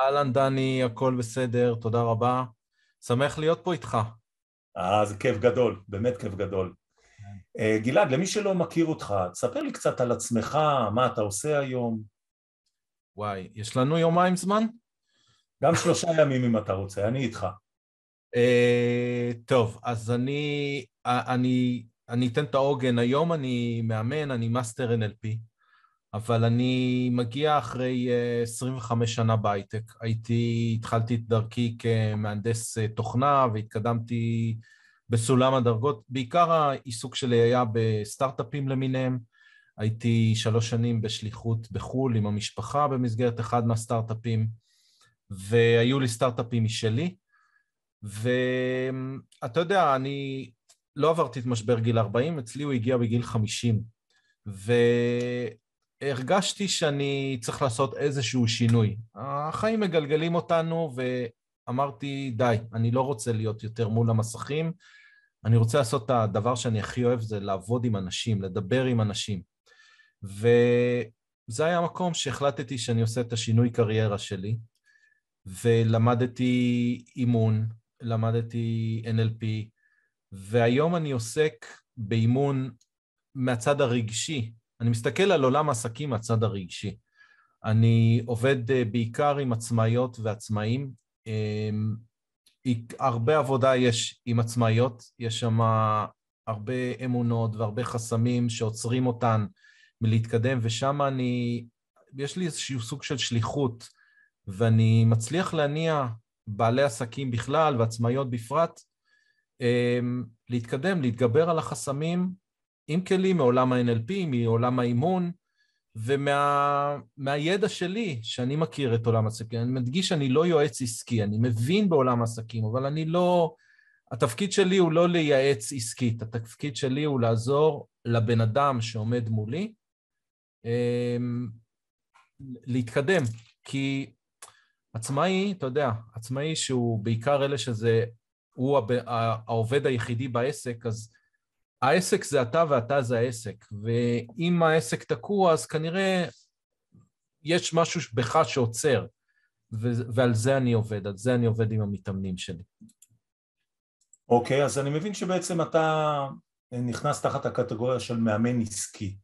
אהלן דני, הכל בסדר, תודה רבה. שמח להיות פה איתך. אה, זה כיף גדול, באמת כיף גדול. כן. אה, גלעד, למי שלא מכיר אותך, תספר לי קצת על עצמך, מה אתה עושה היום. וואי, יש לנו יומיים זמן? גם שלושה ימים אם אתה רוצה, אני איתך. Uh, טוב, אז אני, אה, אני, אני אתן את העוגן. היום אני מאמן, אני מאסטר NLP. אבל אני מגיע אחרי 25 אה, שנה בהייטק. הייתי, התחלתי את דרכי כמהנדס אה, תוכנה והתקדמתי בסולם הדרגות. בעיקר העיסוק שלי היה בסטארט-אפים למיניהם. הייתי שלוש שנים בשליחות בחו"ל עם המשפחה במסגרת אחד מהסטארט-אפים, והיו לי סטארט-אפים משלי. ואתה יודע, אני לא עברתי את משבר גיל 40, אצלי הוא הגיע בגיל 50. ו... הרגשתי שאני צריך לעשות איזשהו שינוי. החיים מגלגלים אותנו ואמרתי, די, אני לא רוצה להיות יותר מול המסכים, אני רוצה לעשות את הדבר שאני הכי אוהב, זה לעבוד עם אנשים, לדבר עם אנשים. וזה היה המקום שהחלטתי שאני עושה את השינוי קריירה שלי, ולמדתי אימון, למדתי NLP, והיום אני עוסק באימון מהצד הרגשי אני מסתכל על עולם העסקים מהצד הרגשי. אני עובד אה, בעיקר עם עצמאיות ועצמאים. אמ, הרבה עבודה יש עם עצמאיות, יש שם הרבה אמונות והרבה חסמים שעוצרים אותן מלהתקדם, ושם אני, יש לי איזשהו סוג של שליחות, ואני מצליח להניע בעלי עסקים בכלל ועצמאיות בפרט, אמ, להתקדם, להתגבר על החסמים עם כלים מעולם ה-NLP, מעולם האימון, ומהידע ומה, שלי, שאני מכיר את עולם העסקים, אני מדגיש שאני לא יועץ עסקי, אני מבין בעולם העסקים, אבל אני לא... התפקיד שלי הוא לא לייעץ עסקית, התפקיד שלי הוא לעזור לבן אדם שעומד מולי אמ, להתקדם, כי עצמאי, אתה יודע, עצמאי שהוא בעיקר אלה שזה, הוא העובד היחידי בעסק, אז העסק זה אתה ואתה זה העסק, ואם העסק תקוע אז כנראה יש משהו בך שעוצר, ו- ועל זה אני עובד, על זה אני עובד עם המתאמנים שלי. אוקיי, okay, אז אני מבין שבעצם אתה נכנס תחת הקטגוריה של מאמן עסקי.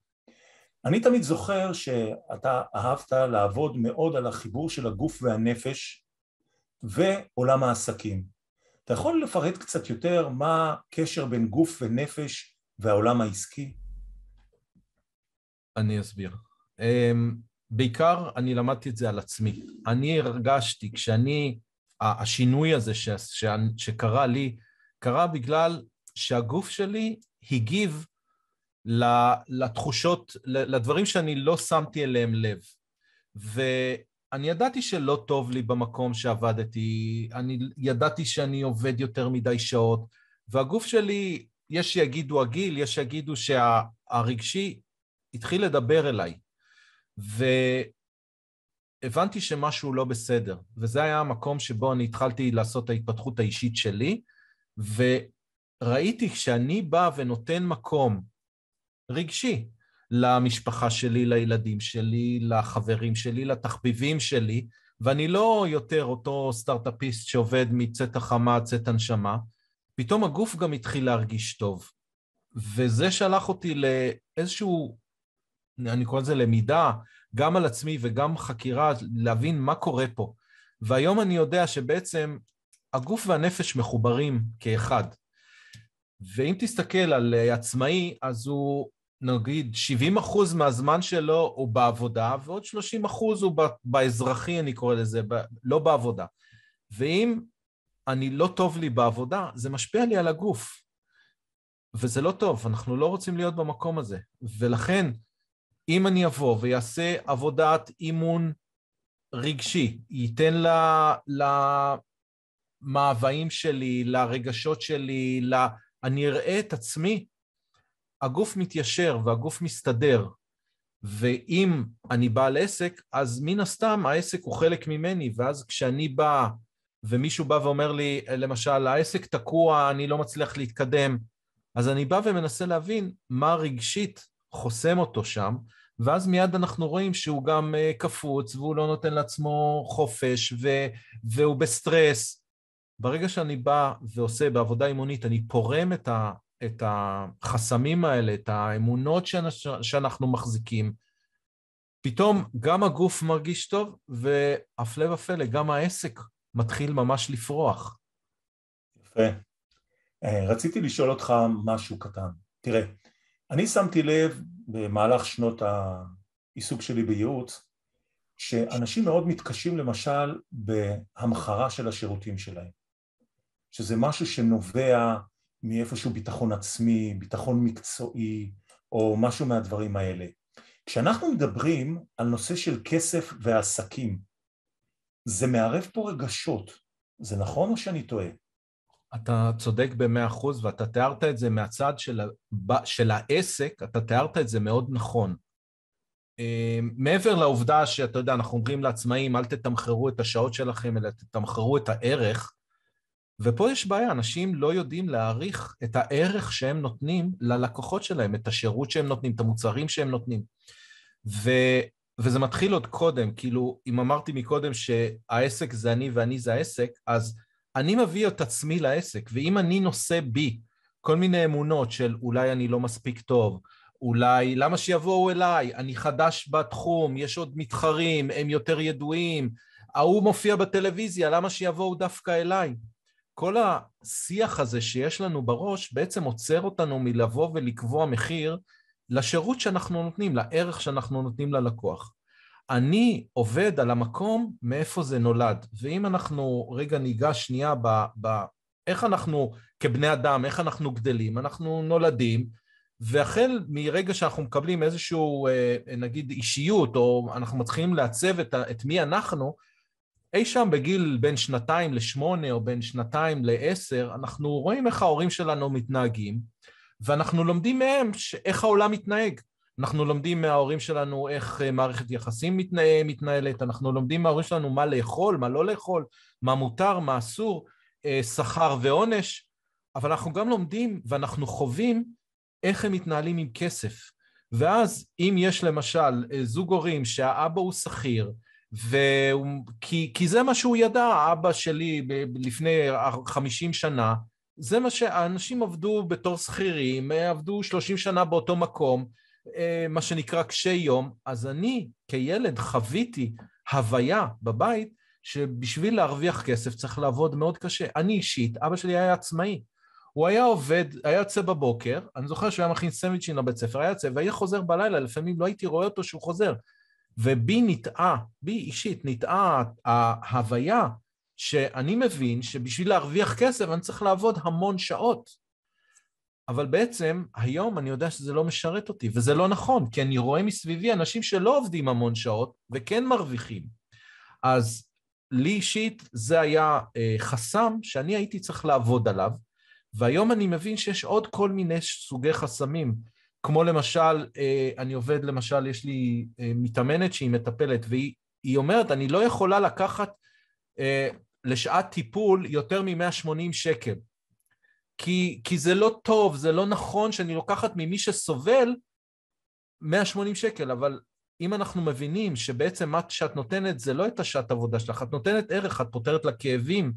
אני תמיד זוכר שאתה אהבת לעבוד מאוד על החיבור של הגוף והנפש ועולם העסקים. אתה יכול לפרט קצת יותר מה הקשר בין גוף ונפש והעולם העסקי? אני אסביר. Um, בעיקר אני למדתי את זה על עצמי. אני הרגשתי, כשאני, השינוי הזה ש, ש, שקרה לי, קרה בגלל שהגוף שלי הגיב לתחושות, לדברים שאני לא שמתי אליהם לב. ו, אני ידעתי שלא טוב לי במקום שעבדתי, אני ידעתי שאני עובד יותר מדי שעות, והגוף שלי, יש שיגידו הגיל, יש שיגידו שהרגשי התחיל לדבר אליי. והבנתי שמשהו לא בסדר, וזה היה המקום שבו אני התחלתי לעשות את ההתפתחות האישית שלי, וראיתי שאני בא ונותן מקום רגשי למשפחה שלי, לילדים שלי, לחברים שלי, לתחביבים שלי, ואני לא יותר אותו סטארט-אפיסט שעובד מצאת החמה עד צאת הנשמה, פתאום הגוף גם התחיל להרגיש טוב. וזה שלח אותי לאיזשהו, אני קורא לזה למידה, גם על עצמי וגם חקירה, להבין מה קורה פה. והיום אני יודע שבעצם הגוף והנפש מחוברים כאחד. ואם תסתכל על עצמאי, אז הוא נגיד 70 אחוז מהזמן שלו הוא בעבודה, ועוד 30 אחוז הוא באזרחי, אני קורא לזה, ב... לא בעבודה. ואם אני לא טוב לי בעבודה, זה משפיע לי על הגוף. וזה לא טוב, אנחנו לא רוצים להיות במקום הזה. ולכן, אם אני אבוא ויעשה עבודת אימון רגשי, ייתן מאוויים שלי, לרגשות שלי, ל... אני אראה את עצמי הגוף מתיישר והגוף מסתדר, ואם אני בעל עסק, אז מן הסתם העסק הוא חלק ממני, ואז כשאני בא ומישהו בא ואומר לי, למשל, העסק תקוע, אני לא מצליח להתקדם, אז אני בא ומנסה להבין מה רגשית חוסם אותו שם, ואז מיד אנחנו רואים שהוא גם אה, קפוץ, והוא לא נותן לעצמו חופש, ו- והוא בסטרס. ברגע שאני בא ועושה בעבודה אימונית, אני פורם את, ה- את החסמים האלה, את האמונות שאנחנו מחזיקים, פתאום גם הגוף מרגיש טוב, והפלא ופלא, גם העסק מתחיל ממש לפרוח. יפה. אה, רציתי לשאול אותך משהו קטן. תראה, אני שמתי לב במהלך שנות העיסוק שלי בייעוץ, שאנשים מאוד מתקשים למשל בהמחרה של השירותים שלהם, שזה משהו שנובע מאיפשהו ביטחון עצמי, ביטחון מקצועי או משהו מהדברים האלה. כשאנחנו מדברים על נושא של כסף ועסקים, זה מערב פה רגשות, זה נכון או שאני טועה? אתה צודק במאה אחוז ואתה תיארת את זה מהצד של, של העסק, אתה תיארת את זה מאוד נכון. אה, מעבר לעובדה שאתה יודע, אנחנו אומרים לעצמאים, אל תתמחרו את השעות שלכם, אלא תתמחרו את הערך, ופה יש בעיה, אנשים לא יודעים להעריך את הערך שהם נותנים ללקוחות שלהם, את השירות שהם נותנים, את המוצרים שהם נותנים. ו, וזה מתחיל עוד קודם, כאילו, אם אמרתי מקודם שהעסק זה אני ואני זה העסק, אז אני מביא את עצמי לעסק, ואם אני נושא בי כל מיני אמונות של אולי אני לא מספיק טוב, אולי למה שיבואו אליי, אני חדש בתחום, יש עוד מתחרים, הם יותר ידועים, ההוא מופיע בטלוויזיה, למה שיבואו דווקא אליי? כל השיח הזה שיש לנו בראש בעצם עוצר אותנו מלבוא ולקבוע מחיר לשירות שאנחנו נותנים, לערך שאנחנו נותנים ללקוח. אני עובד על המקום מאיפה זה נולד, ואם אנחנו רגע ניגע שנייה ב, ב... איך אנחנו כבני אדם, איך אנחנו גדלים, אנחנו נולדים, והחל מרגע שאנחנו מקבלים איזשהו, אה, נגיד, אישיות, או אנחנו מתחילים לעצב את, את מי אנחנו, אי שם בגיל בין שנתיים לשמונה או בין שנתיים לעשר, אנחנו רואים איך ההורים שלנו מתנהגים, ואנחנו לומדים מהם איך העולם מתנהג. אנחנו לומדים מההורים שלנו איך אה, מערכת יחסים מתנה, מתנהלת, אנחנו לומדים מההורים שלנו מה לאכול, מה לא לאכול, מה מותר, מה אסור, אה, שכר ועונש, אבל אנחנו גם לומדים ואנחנו חווים איך הם מתנהלים עם כסף. ואז אם יש למשל אה, זוג הורים שהאבא הוא שכיר, ו... כי, כי זה מה שהוא ידע, אבא שלי ב... לפני 50 שנה, זה מה שאנשים עבדו בתור שכירים, אה, עבדו 30 שנה באותו מקום, אה, מה שנקרא קשי יום, אז אני כילד חוויתי הוויה בבית שבשביל להרוויח כסף צריך לעבוד מאוד קשה. אני אישית, אבא שלי היה עצמאי. הוא היה עובד, היה יוצא בבוקר, אני זוכר שהוא היה מכין סנדוויצ'ים לבית ספר, היה יוצא, והיה חוזר בלילה, לפעמים לא הייתי רואה אותו שהוא חוזר, ובי נטעה, בי אישית נטעה ההוויה שאני מבין שבשביל להרוויח כסף אני צריך לעבוד המון שעות. אבל בעצם היום אני יודע שזה לא משרת אותי, וזה לא נכון, כי אני רואה מסביבי אנשים שלא עובדים המון שעות וכן מרוויחים. אז לי אישית זה היה אה, חסם שאני הייתי צריך לעבוד עליו, והיום אני מבין שיש עוד כל מיני סוגי חסמים. כמו למשל, אה, אני עובד, למשל, יש לי אה, מתאמנת שהיא מטפלת, והיא אומרת, אני לא יכולה לקחת אה, לשעת טיפול יותר מ-180 שקל. כי, כי זה לא טוב, זה לא נכון שאני לוקחת ממי שסובל 180 שקל, אבל אם אנחנו מבינים שבעצם מה שאת נותנת זה לא את השעת עבודה שלך, את נותנת ערך, את פותרת לה כאבים,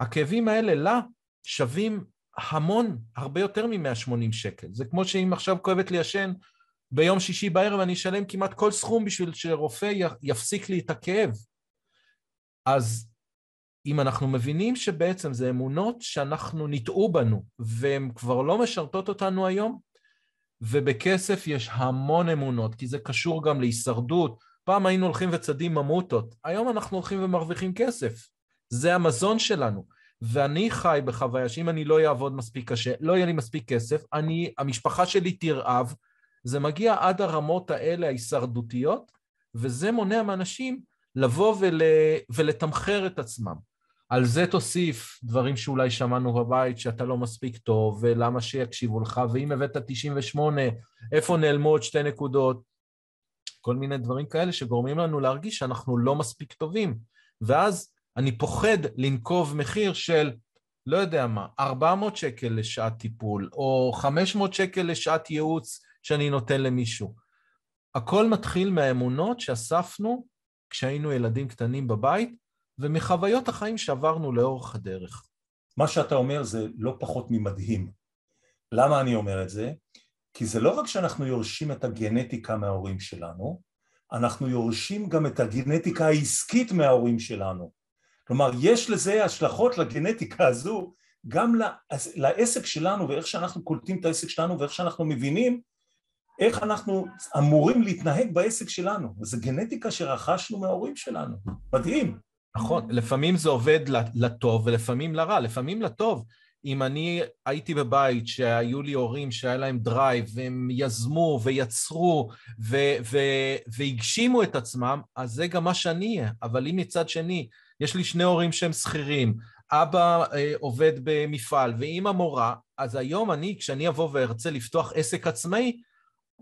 הכאבים האלה לה שווים המון, הרבה יותר מ-180 שקל. זה כמו שאם עכשיו כואבת לי השן, ביום שישי בערב אני אשלם כמעט כל סכום בשביל שרופא יפסיק לי את הכאב. אז אם אנחנו מבינים שבעצם זה אמונות שאנחנו נטעו בנו, והן כבר לא משרתות אותנו היום, ובכסף יש המון אמונות, כי זה קשור גם להישרדות. פעם היינו הולכים וצדים ממוטות, היום אנחנו הולכים ומרוויחים כסף. זה המזון שלנו. ואני חי בחוויה שאם אני לא אעבוד מספיק קשה, לא יהיה לי מספיק כסף, אני, המשפחה שלי תרעב, זה מגיע עד הרמות האלה ההישרדותיות, וזה מונע מאנשים לבוא ול, ולתמחר את עצמם. על זה תוסיף דברים שאולי שמענו בבית, שאתה לא מספיק טוב, ולמה שיקשיבו לך, ואם הבאת 98, איפה נעלמו עוד שתי נקודות, כל מיני דברים כאלה שגורמים לנו להרגיש שאנחנו לא מספיק טובים. ואז אני פוחד לנקוב מחיר של, לא יודע מה, 400 שקל לשעת טיפול, או 500 שקל לשעת ייעוץ שאני נותן למישהו. הכל מתחיל מהאמונות שאספנו כשהיינו ילדים קטנים בבית, ומחוויות החיים שעברנו לאורך הדרך. מה שאתה אומר זה לא פחות ממדהים. למה אני אומר את זה? כי זה לא רק שאנחנו יורשים את הגנטיקה מההורים שלנו, אנחנו יורשים גם את הגנטיקה העסקית מההורים שלנו. כלומר, יש לזה השלכות לגנטיקה הזו, גם לעסק שלנו ואיך שאנחנו קולטים את העסק שלנו ואיך שאנחנו מבינים איך אנחנו אמורים להתנהג בעסק שלנו. זו גנטיקה שרכשנו מההורים שלנו. מדהים. נכון, לפעמים זה עובד לטוב ולפעמים לרע. לפעמים לטוב, אם אני הייתי בבית שהיו לי הורים שהיה להם דרייב והם יזמו ויצרו ו- ו- והגשימו את עצמם, אז זה גם מה שאני אהיה. אבל אם מצד שני יש לי שני הורים שהם שכירים, אבא אה, עובד במפעל ואימא מורה, אז היום אני, כשאני אבוא וארצה לפתוח עסק עצמאי,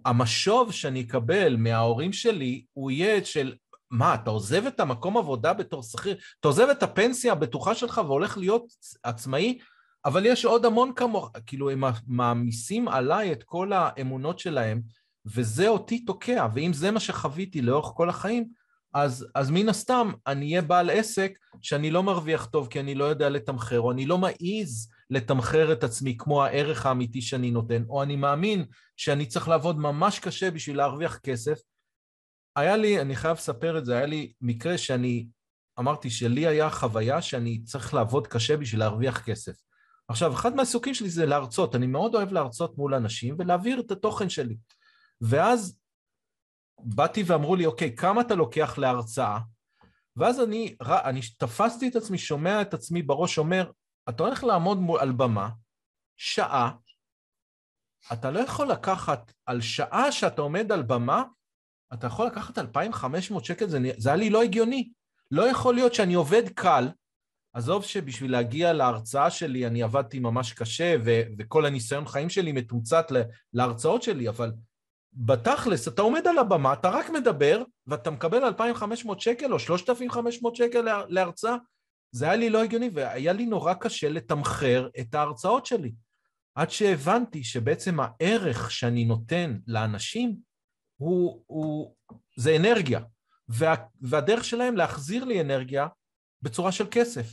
המשוב שאני אקבל מההורים שלי הוא יהיה של מה, אתה עוזב את המקום עבודה בתור שכיר? אתה עוזב את הפנסיה הבטוחה שלך והולך להיות עצמאי? אבל יש עוד המון כמוך, כאילו הם מעמיסים עליי את כל האמונות שלהם, וזה אותי תוקע, ואם זה מה שחוויתי לאורך כל החיים, אז, אז מן הסתם אני אהיה בעל עסק שאני לא מרוויח טוב כי אני לא יודע לתמחר, או אני לא מעז לתמחר את עצמי כמו הערך האמיתי שאני נותן, או אני מאמין שאני צריך לעבוד ממש קשה בשביל להרוויח כסף. היה לי, אני חייב לספר את זה, היה לי מקרה שאני אמרתי שלי היה חוויה שאני צריך לעבוד קשה בשביל להרוויח כסף. עכשיו, אחד מהעיסוקים שלי זה להרצות, אני מאוד אוהב להרצות מול אנשים ולהעביר את התוכן שלי. ואז באתי ואמרו לי, אוקיי, כמה אתה לוקח להרצאה? ואז אני, אני תפסתי את עצמי, שומע את עצמי בראש אומר, אתה הולך לעמוד מול, על במה, שעה, אתה לא יכול לקחת על שעה שאתה עומד על במה, אתה יכול לקחת 2,500 שקל, זה, זה היה לי לא הגיוני. לא יכול להיות שאני עובד קל, עזוב שבשביל להגיע להרצאה שלי אני עבדתי ממש קשה, ו- וכל הניסיון חיים שלי מתומצת להרצאות שלי, אבל בתכלס, אתה עומד על הבמה, אתה רק מדבר, ואתה מקבל 2,500 שקל או 3,500 שקל להרצאה. זה היה לי לא הגיוני, והיה לי נורא קשה לתמחר את ההרצאות שלי. עד שהבנתי שבעצם הערך שאני נותן לאנשים הוא, הוא, זה אנרגיה, וה, והדרך שלהם להחזיר לי אנרגיה בצורה של כסף.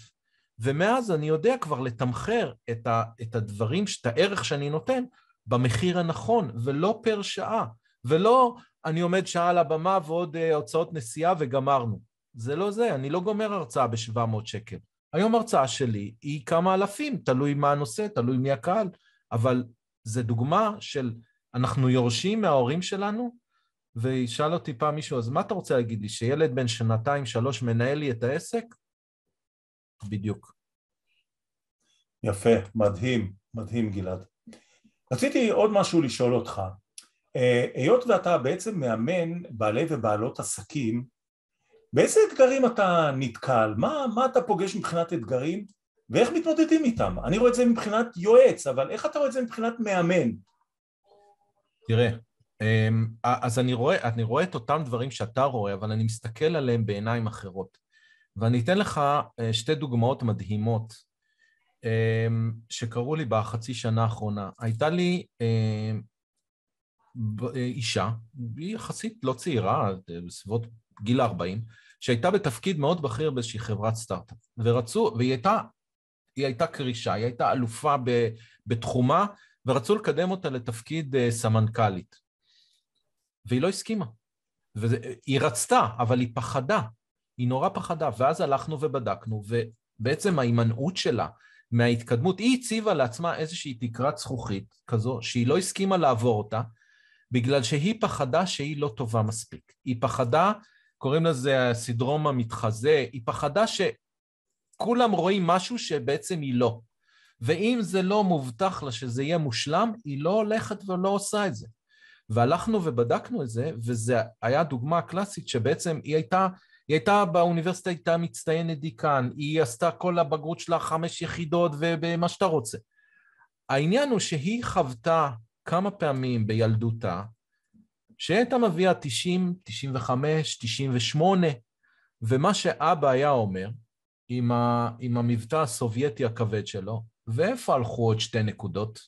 ומאז אני יודע כבר לתמחר את, ה, את הדברים, את הערך שאני נותן, במחיר הנכון, ולא פר שעה, ולא אני עומד שעה על הבמה ועוד אה, הוצאות נסיעה וגמרנו. זה לא זה, אני לא גומר הרצאה ב-700 שקל. היום הרצאה שלי היא כמה אלפים, תלוי מה הנושא, תלוי מי הקהל, אבל זו דוגמה של אנחנו יורשים מההורים שלנו, וישאל אותי פעם מישהו, אז מה אתה רוצה להגיד לי, שילד בן שנתיים, שלוש מנהל לי את העסק? בדיוק. יפה, מדהים, מדהים גלעד. רציתי עוד משהו לשאול אותך. אה, היות ואתה בעצם מאמן בעלי ובעלות עסקים, באיזה אתגרים אתה נתקל? מה, מה אתה פוגש מבחינת אתגרים ואיך מתמודדים איתם? אני רואה את זה מבחינת יועץ, אבל איך אתה רואה את זה מבחינת מאמן? תראה, אמ, אז אני רואה, אני רואה את אותם דברים שאתה רואה, אבל אני מסתכל עליהם בעיניים אחרות. ואני אתן לך אה, שתי דוגמאות מדהימות אמ, שקרו לי בחצי שנה האחרונה. הייתה לי אמ, אה, אישה, היא יחסית לא צעירה, אה, בסביבות גיל 40, שהייתה בתפקיד מאוד בכיר באיזושהי חברת סטארט-אפ, ורצו, והיא הייתה, היא הייתה קרישה, היא הייתה אלופה ב, בתחומה, ורצו לקדם אותה לתפקיד אה, סמנכ"לית. והיא לא הסכימה. והיא רצתה, אבל היא פחדה. היא נורא פחדה, ואז הלכנו ובדקנו, ובעצם ההימנעות שלה מההתקדמות. היא הציבה לעצמה איזושהי תקרת זכוכית כזו, שהיא לא הסכימה לעבור אותה, בגלל שהיא פחדה שהיא לא טובה מספיק. היא פחדה, קוראים לזה הסינדרום המתחזה, היא פחדה שכולם רואים משהו שבעצם היא לא. ואם זה לא מובטח לה שזה יהיה מושלם, היא לא הולכת ולא עושה את זה. והלכנו ובדקנו את זה, וזו הייתה דוגמה קלאסית שבעצם היא הייתה היא הייתה באוניברסיטה, הייתה מצטיינת דיקן, היא עשתה כל הבגרות שלה חמש יחידות ומה שאתה רוצה. העניין הוא שהיא חוותה כמה פעמים בילדותה, שהייתה מביאה 90, 95, 98, ומה שאבא היה אומר, עם, ה, עם המבטא הסובייטי הכבד שלו, ואיפה הלכו עוד שתי נקודות?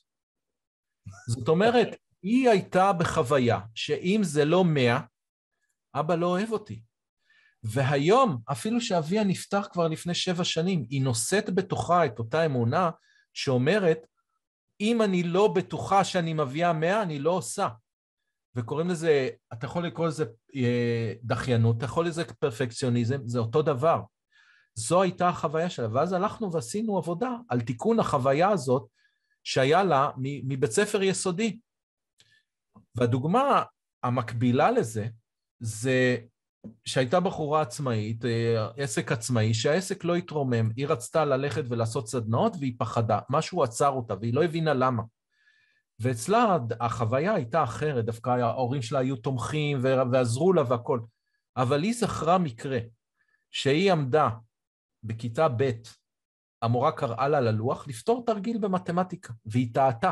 זאת אומרת, היא הייתה בחוויה שאם זה לא מאה, אבא לא אוהב אותי. והיום, אפילו שאביה נפטר כבר לפני שבע שנים, היא נושאת בתוכה את אותה אמונה שאומרת, אם אני לא בטוחה שאני מביאה מאה, אני לא עושה. וקוראים לזה, אתה יכול לקרוא לזה אה, דחיינות, אתה יכול לזה פרפקציוניזם, זה אותו דבר. זו הייתה החוויה שלה, ואז הלכנו ועשינו עבודה על תיקון החוויה הזאת שהיה לה מבית ספר יסודי. והדוגמה המקבילה לזה, זה שהייתה בחורה עצמאית, אה, עסק עצמאי, שהעסק לא התרומם, היא רצתה ללכת ולעשות סדנאות והיא פחדה, משהו עצר אותה והיא לא הבינה למה. ואצלה החוויה הייתה אחרת, דווקא ההורים שלה היו תומכים ועזרו לה והכול, אבל היא זכרה מקרה שהיא עמדה בכיתה ב', המורה קראה לה ללוח לפתור תרגיל במתמטיקה, והיא טעתה,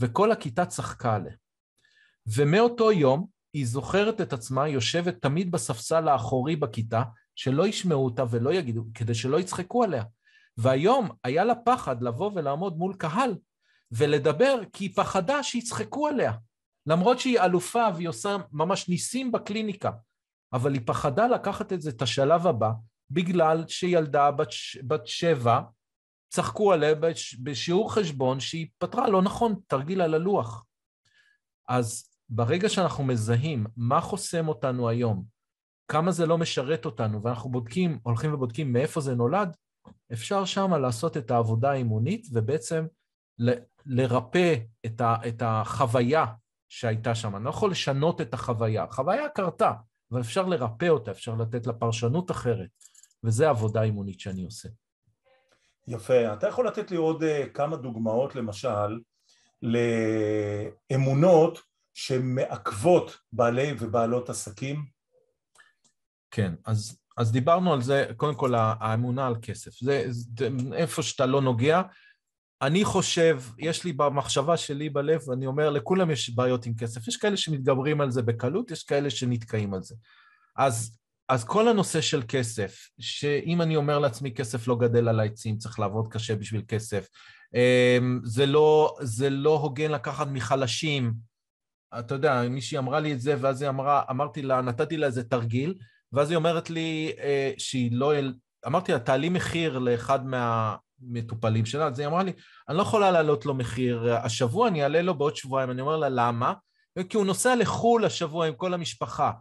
וכל הכיתה צחקה עליה. ומאותו יום היא זוכרת את עצמה יושבת תמיד בספסל האחורי בכיתה, שלא ישמעו אותה ולא יגידו, כדי שלא יצחקו עליה. והיום היה לה פחד לבוא ולעמוד מול קהל ולדבר, כי היא פחדה שיצחקו עליה. למרות שהיא אלופה והיא עושה ממש ניסים בקליניקה, אבל היא פחדה לקחת את זה את השלב הבא, בגלל שילדה בת, בת שבע, צחקו עליה בש, בשיעור חשבון שהיא פתרה לא נכון, תרגיל על הלוח. אז ברגע שאנחנו מזהים מה חוסם אותנו היום, כמה זה לא משרת אותנו, ואנחנו בודקים, הולכים ובודקים מאיפה זה נולד, אפשר שמה לעשות את העבודה האימונית ובעצם ל, לרפא את, ה, את החוויה שהייתה שם. אני לא יכול לשנות את החוויה. החוויה קרתה, אבל אפשר לרפא אותה, אפשר לתת לה פרשנות אחרת, וזה עבודה אימונית שאני עושה. יפה. אתה יכול לתת לי עוד אה, כמה דוגמאות, למשל, לאמונות שמעכבות בעלי ובעלות עסקים? כן, אז, אז דיברנו על זה, קודם כל האמונה על כסף. זה, זה איפה שאתה לא נוגע. אני חושב, יש לי במחשבה שלי בלב, אני אומר, לכולם יש בעיות עם כסף. יש כאלה שמתגברים על זה בקלות, יש כאלה שנתקעים על זה. אז, אז כל הנושא של כסף, שאם אני אומר לעצמי, כסף לא גדל על העצים, צריך לעבוד קשה בשביל כסף, אמ, זה לא, זה לא הוגן לקחת מחלשים, אתה יודע, מישהי אמרה לי את זה, ואז היא אמרה, אמרתי לה, נתתי לה איזה תרגיל, ואז היא אומרת לי אה, שהיא לא... אמרתי לה, תעלי מחיר לאחד מהמטופלים שלה, אז היא אמרה לי, אני לא יכולה להעלות לו מחיר, השבוע אני אעלה לו בעוד שבועיים. אני אומר לה, למה? כי הוא נוסע לחו"ל השבוע עם כל המשפחה.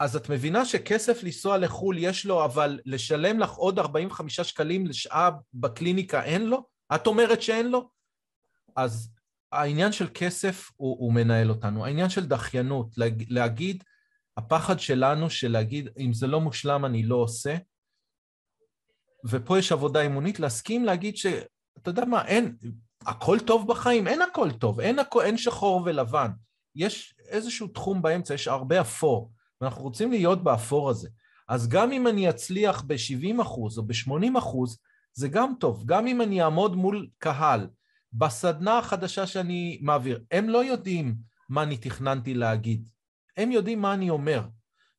אז את מבינה שכסף לנסוע לחו"ל יש לו, אבל לשלם לך עוד 45 שקלים לשעה בקליניקה אין לו? את אומרת שאין לו? אז העניין של כסף הוא, הוא מנהל אותנו, העניין של דחיינות, להג, להגיד, הפחד שלנו של להגיד, אם זה לא מושלם אני לא עושה, ופה יש עבודה אימונית, להסכים להגיד ש... אתה יודע מה, אין, הכל טוב בחיים, אין הכל טוב, אין, הכל, אין שחור ולבן. יש איזשהו תחום באמצע, יש הרבה אפור, ואנחנו רוצים להיות באפור הזה. אז גם אם אני אצליח ב-70% אחוז או ב-80%, אחוז, זה גם טוב. גם אם אני אעמוד מול קהל בסדנה החדשה שאני מעביר. הם לא יודעים מה אני תכננתי להגיד, הם יודעים מה אני אומר.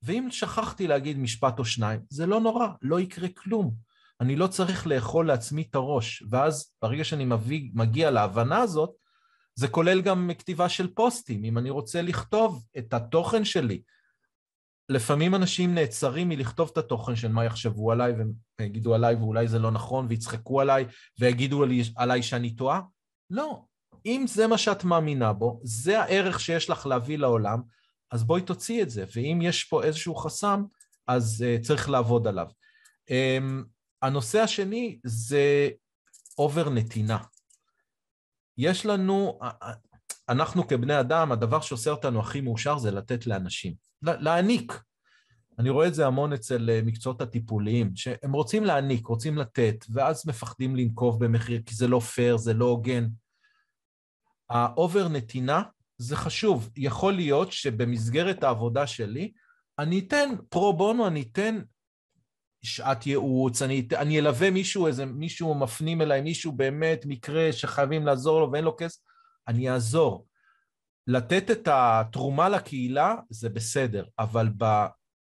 ואם שכחתי להגיד משפט או שניים, זה לא נורא, לא יקרה כלום. אני לא צריך לאכול לעצמי את הראש. ואז ברגע שאני מביא, מגיע להבנה הזאת, זה כולל גם כתיבה של פוסטים. אם אני רוצה לכתוב את התוכן שלי, לפעמים אנשים נעצרים מלכתוב את התוכן של מה יחשבו עליי, והם יגידו עליי ואולי זה לא נכון, ויצחקו עליי, ויגידו עליי שאני טועה, לא. אם זה מה שאת מאמינה בו, זה הערך שיש לך להביא לעולם, אז בואי תוציאי את זה, ואם יש פה איזשהו חסם, אז uh, צריך לעבוד עליו. Um, הנושא השני זה אובר נתינה. יש לנו, אה, אה, אנחנו כבני אדם, הדבר שעושה אותנו הכי מאושר זה לתת לאנשים, להעניק. אני רואה את זה המון אצל אה, מקצועות הטיפוליים, שהם רוצים להעניק, רוצים לתת, ואז מפחדים לנקוב במחיר, כי זה לא פייר, זה לא הוגן. האובר נתינה זה חשוב. יכול להיות שבמסגרת העבודה שלי, אני אתן פרו בונו, אני אתן שעת ייעוץ, אני, אני אלווה מישהו, איזה מישהו מפנים אליי, מישהו באמת מקרה שחייבים לעזור לו ואין לו כסף, אני אעזור. לתת את התרומה לקהילה זה בסדר, אבל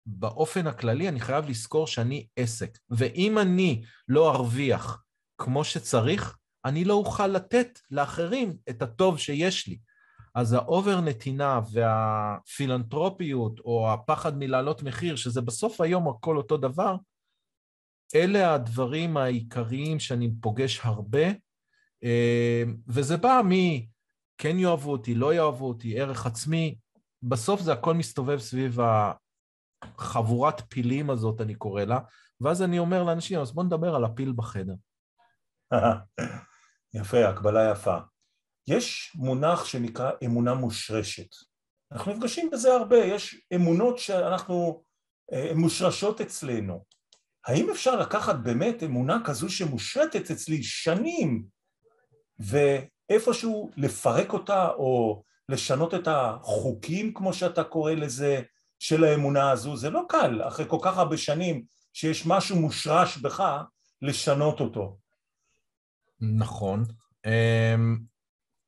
באופן הכללי אני חייב לזכור שאני עסק, ואם אני לא ארוויח כמו שצריך, אני לא אוכל לתת לאחרים את הטוב שיש לי. אז האובר נתינה והפילנטרופיות או הפחד מלהעלות מחיר, שזה בסוף היום הכל אותו דבר, אלה הדברים העיקריים שאני פוגש הרבה, אה, וזה בא מ... כן יאהבו אותי, לא יאהבו אותי, ערך עצמי, בסוף זה הכל מסתובב סביב החבורת פילים הזאת, אני קורא לה, ואז אני אומר לאנשים, אז בואו נדבר על הפיל בחדר. יפה, הקבלה יפה. יש מונח שנקרא אמונה מושרשת. אנחנו נפגשים בזה הרבה, יש אמונות שאנחנו, אה, מושרשות אצלנו. האם אפשר לקחת באמת אמונה כזו שמושרתת אצלי שנים, ואיפשהו לפרק אותה או לשנות את החוקים, כמו שאתה קורא לזה, של האמונה הזו, זה לא קל, אחרי כל כך הרבה שנים שיש משהו מושרש בך, לשנות אותו. נכון. אמ,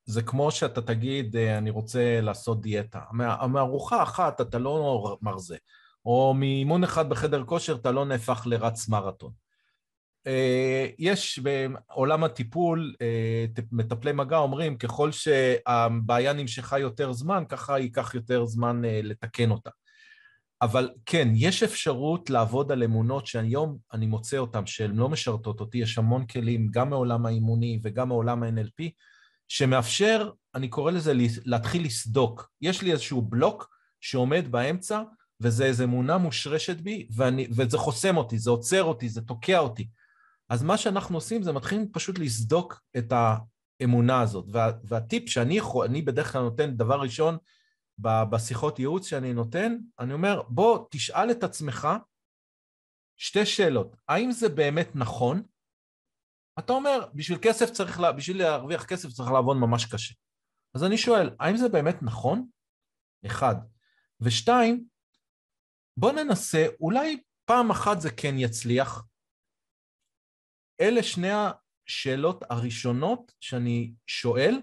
זה כמו שאתה תגיד, אה, אני רוצה לעשות דיאטה. מארוחה אחת אתה לא מרזה, או מאימון אחד בחדר כושר אתה לא נהפך לרץ מרתון. אה, יש בעולם הטיפול, אה, מטפלי מגע אומרים, ככל שהבעיה נמשכה יותר זמן, ככה ייקח יותר זמן לתקן אותה. אבל כן, יש אפשרות לעבוד על אמונות שהיום אני מוצא אותן, שהן לא משרתות אותי, יש המון כלים, גם מעולם האימוני וגם מעולם ה-NLP, שמאפשר, אני קורא לזה להתחיל לסדוק. יש לי איזשהו בלוק שעומד באמצע, וזה איזו אמונה מושרשת בי, ואני, וזה חוסם אותי, זה עוצר אותי, זה תוקע אותי. אז מה שאנחנו עושים זה מתחילים פשוט לסדוק את האמונה הזאת. וה, והטיפ שאני יכול, אני בדרך כלל נותן דבר ראשון, בשיחות ייעוץ שאני נותן, אני אומר, בוא תשאל את עצמך שתי שאלות. האם זה באמת נכון? אתה אומר, בשביל כסף צריך, לה, בשביל להרוויח כסף צריך לעבוד ממש קשה. אז אני שואל, האם זה באמת נכון? אחד. ושתיים, בוא ננסה, אולי פעם אחת זה כן יצליח. אלה שני השאלות הראשונות שאני שואל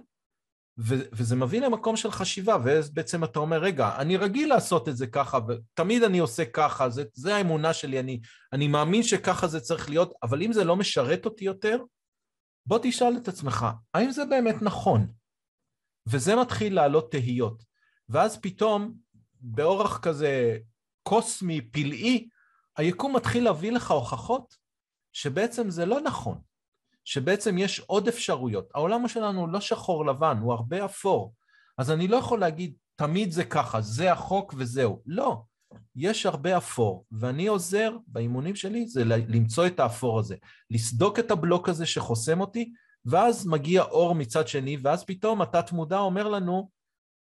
וזה מביא למקום של חשיבה, ובעצם אתה אומר, רגע, אני רגיל לעשות את זה ככה, ותמיד אני עושה ככה, זה, זה האמונה שלי, אני, אני מאמין שככה זה צריך להיות, אבל אם זה לא משרת אותי יותר, בוא תשאל את עצמך, האם זה באמת נכון? וזה מתחיל לעלות תהיות. ואז פתאום, באורח כזה קוסמי, פלאי, היקום מתחיל להביא לך הוכחות שבעצם זה לא נכון. שבעצם יש עוד אפשרויות. העולם שלנו לא שחור לבן, הוא הרבה אפור. אז אני לא יכול להגיד, תמיד זה ככה, זה החוק וזהו. לא. יש הרבה אפור, ואני עוזר באימונים שלי זה למצוא את האפור הזה, לסדוק את הבלוק הזה שחוסם אותי, ואז מגיע אור מצד שני, ואז פתאום התת מודע אומר לנו,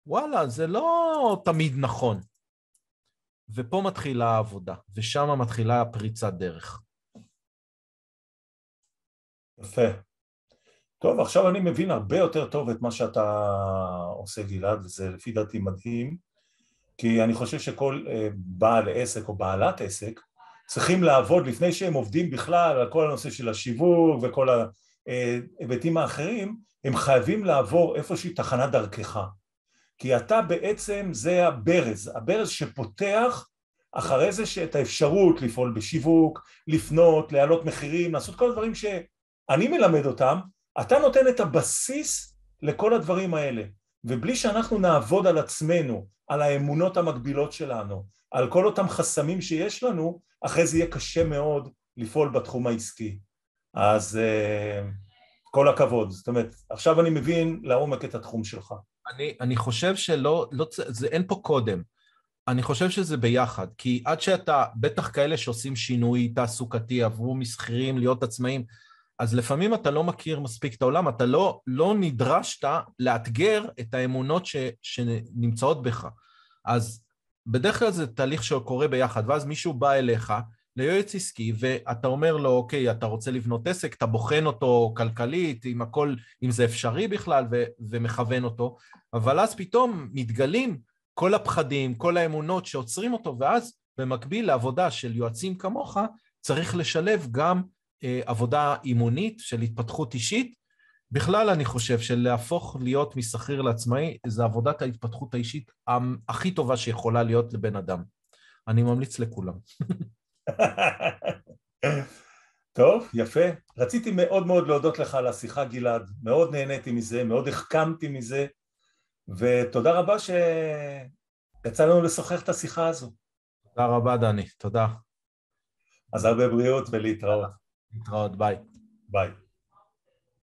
וואלה, זה לא תמיד נכון. ופה מתחילה העבודה, ושם מתחילה הפריצת דרך. יפה. טוב, עכשיו אני מבין הרבה יותר טוב את מה שאתה עושה, גלעד, וזה לפי דעתי מדהים, כי אני חושב שכל אה, בעל עסק או בעלת עסק צריכים לעבוד לפני שהם עובדים בכלל על כל הנושא של השיווק וכל ההיבטים אה, האחרים, הם חייבים לעבור איפושהי תחנת דרכך. כי אתה בעצם זה הברז, הברז שפותח אחרי זה את האפשרות לפעול בשיווק, לפנות, להעלות מחירים, לעשות כל הדברים ש... אני מלמד אותם, אתה נותן את הבסיס לכל הדברים האלה. ובלי שאנחנו נעבוד על עצמנו, על האמונות המקבילות שלנו, על כל אותם חסמים שיש לנו, אחרי זה יהיה קשה מאוד לפעול בתחום העסקי. אז אה, כל הכבוד. זאת אומרת, עכשיו אני מבין לעומק את התחום שלך. אני, אני חושב שלא, לא, זה, אין פה קודם. אני חושב שזה ביחד, כי עד שאתה, בטח כאלה שעושים שינוי תעסוקתי, עברו משכירים להיות עצמאים, אז לפעמים אתה לא מכיר מספיק את העולם, אתה לא, לא נדרשת לאתגר את האמונות ש, שנמצאות בך. אז בדרך כלל זה תהליך שקורה ביחד, ואז מישהו בא אליך, ליועץ עסקי, ואתה אומר לו, אוקיי, אתה רוצה לבנות עסק, אתה בוחן אותו כלכלית, אם הכל, אם זה אפשרי בכלל, ו, ומכוון אותו, אבל אז פתאום מתגלים כל הפחדים, כל האמונות שעוצרים אותו, ואז במקביל לעבודה של יועצים כמוך, צריך לשלב גם אה, עבודה אימונית של התפתחות אישית. בכלל אני חושב שלהפוך להיות משכיר לעצמאי זה עבודת ההתפתחות האישית הכי טובה שיכולה להיות לבן אדם. אני ממליץ לכולם. טוב, יפה. רציתי מאוד מאוד להודות לך על השיחה, גלעד. מאוד נהניתי מזה, מאוד החכמתי מזה, ותודה רבה שיצא לנו לשוחח את השיחה הזו. תודה רבה, דני. תודה. אז הרבה בריאות ולהתראות. להתראות, ביי. ביי.